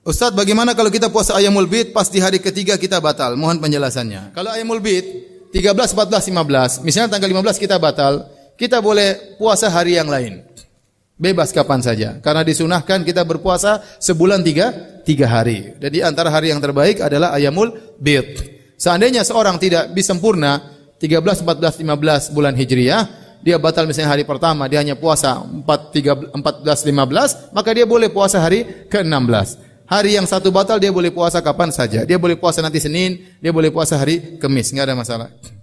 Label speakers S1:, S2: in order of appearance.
S1: Ustaz, bagaimana kalau kita puasa ayamul bid pas di hari ketiga kita batal? Mohon penjelasannya. Kalau ayamul bid 13, 14, 15, misalnya tanggal 15 kita batal, kita boleh puasa hari yang lain. Bebas kapan saja. Karena disunahkan kita berpuasa sebulan tiga, tiga hari. Jadi antara hari yang terbaik adalah ayamul bid. Seandainya seorang tidak sempurna 13, 14, 15 bulan Hijriah, dia batal misalnya hari pertama, dia hanya puasa 4, 3, 14, 15, maka dia boleh puasa hari ke-16. Hari yang satu batal dia boleh puasa kapan saja. Dia boleh puasa nanti Senin, dia boleh puasa hari Kamis, enggak ada masalah.